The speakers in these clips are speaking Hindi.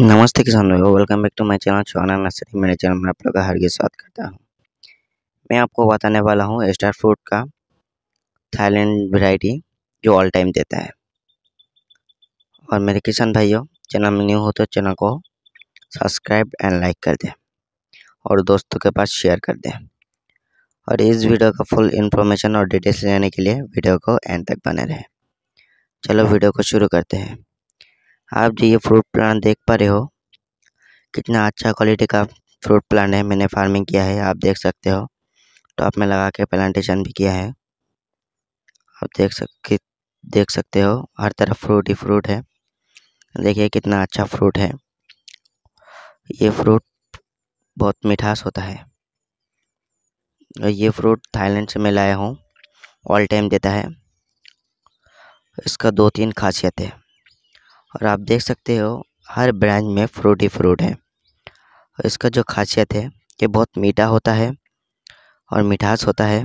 नमस्ते किसान भाइयों welcome back to my channel Chauna nursery मेरे चैनल में आप लोग का हार्दिक स्वागत करता हूँ मैं आपको बताने वाला हूँ स्टार फ्रूट का थाईलैंड वैरायटी जो ऑल टाइम देता है और मेरे किसान भाइयों चैनल में न्यू हो तो चैनल को सब्सक्राइब एंड लाइक कर दें और दोस्तों के पास शेयर कर दें और इस वीडियो का फुल इन्फॉर्मेशन और डिटेल्स लेने के लिए वीडियो को एंड तक बने रहें चलो वीडियो को शुरू करते हैं आप जो ये फ्रूट प्लांट देख पा रहे हो कितना अच्छा क्वालिटी का फ्रूट प्लांट है मैंने फार्मिंग किया है आप देख सकते हो टॉप तो में लगा के प्लांटेशन भी किया है आप देख सक देख सकते हो हर तरफ फ्रूट ही फ्रूट है देखिए कितना अच्छा फ्रूट है ये फ्रूट बहुत मिठास होता है और ये फ्रूट थाईलैंड से मैं लाया हूँ ऑल टाइम देता है इसका दो तीन खासियत है और आप देख सकते हो हर ब्रांच में फ्रूट ही फ्रूट है और इसका जो खासियत है ये बहुत मीठा होता है और मिठास होता है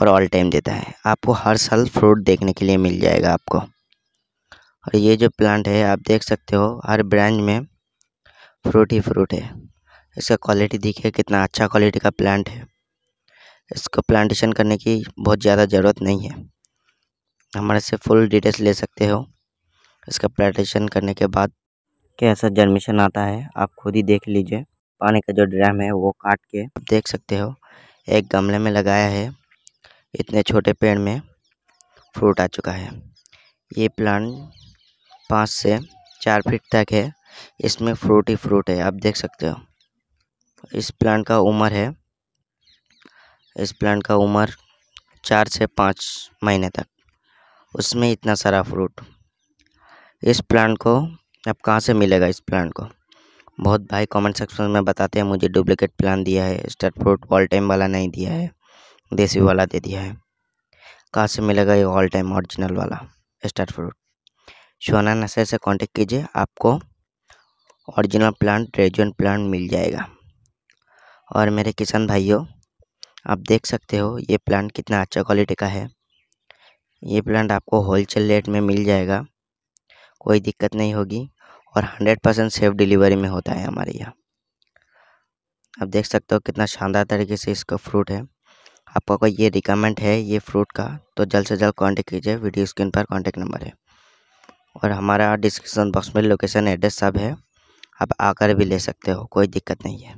और ऑल टाइम देता है आपको हर साल फ्रूट देखने के लिए मिल जाएगा आपको और ये जो प्लांट है आप देख सकते हो हर ब्रांच में फ्रूट ही फ्रूट है इसका क्वालिटी देखिए कितना अच्छा क्वालिटी का प्लांट है इसको प्लांटेशन करने की बहुत ज़्यादा ज़रूरत नहीं है हमारे से फुल डिटेल्स ले सकते हो इसका प्लेटेशन करने के बाद कैसा जर्मिशन आता है आप खुद ही देख लीजिए पानी का जो ड्रम है वो काट के आप देख सकते हो एक गमले में लगाया है इतने छोटे पेड़ में फ्रूट आ चुका है ये प्लांट पाँच से चार फीट तक है इसमें फ्रूट ही फ्रूट है आप देख सकते हो इस प्लांट का उम्र है इस प्लांट का उम्र चार से पाँच महीने तक उसमें इतना सारा फ्रूट इस प्लांट को अब कहाँ से मिलेगा इस प्लांट को बहुत भाई कमेंट सेक्शन में बताते हैं मुझे डुप्लीकेट प्लान दिया है स्टेट फ्रूट ऑल टाइम वाला नहीं दिया है देसी वाला दे दिया है कहाँ से मिलेगा ये ऑल टाइम ओरिजिनल वाला स्टेट फ्रूट सोना नशे से कांटेक्ट कीजिए आपको ओरिजिनल प्लांट रेजन प्लांट मिल जाएगा और मेरे किसान भाइयों आप देख सकते हो ये प्लांट कितना अच्छा क्वालिटी का है ये प्लांट आपको होल रेट में मिल जाएगा कोई दिक्कत नहीं होगी और हंड्रेड परसेंट सेफ डिलीवरी में होता है हमारे यहाँ आप देख सकते हो कितना शानदार तरीके से इसका फ्रूट है आपको कोई ये रिकमेंड है ये फ्रूट का तो जल्द से जल्द कांटेक्ट कीजिए वीडियो स्क्रीन पर कांटेक्ट नंबर है और हमारा डिस्क्रिप्शन बॉक्स में लोकेशन एड्रेस सब है आप आकर भी ले सकते हो कोई दिक्कत नहीं है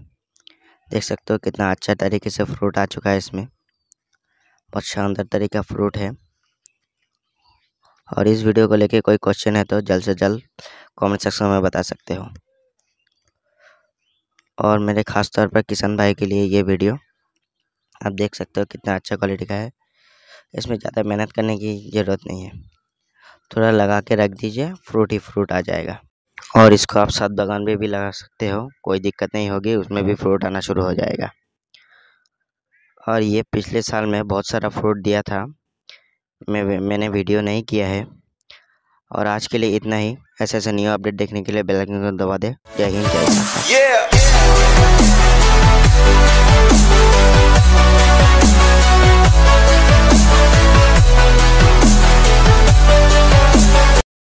देख सकते हो कितना अच्छा तरीके से फ्रूट आ चुका है इसमें बहुत शानदार तरीके का फ्रूट है और इस वीडियो को लेके कोई क्वेश्चन है तो जल्द से जल्द कमेंट सेक्शन में बता सकते हो और मेरे ख़ास तौर पर किसान भाई के लिए ये वीडियो आप देख सकते हो कितना अच्छा क्वालिटी का है इसमें ज़्यादा मेहनत करने की ज़रूरत नहीं है थोड़ा लगा के रख दीजिए फ्रूट ही फ्रूट आ जाएगा और इसको आप सात बागान में भी, भी लगा सकते हो कोई दिक्कत नहीं होगी उसमें भी फ्रूट आना शुरू हो जाएगा और ये पिछले साल में बहुत सारा फ्रूट दिया था मैं मैंने वीडियो नहीं किया है और आज के लिए इतना ही ऐसा ऐसा न्यू अपडेट देखने के लिए बेल आइकन को दबा दे जय हिंद जय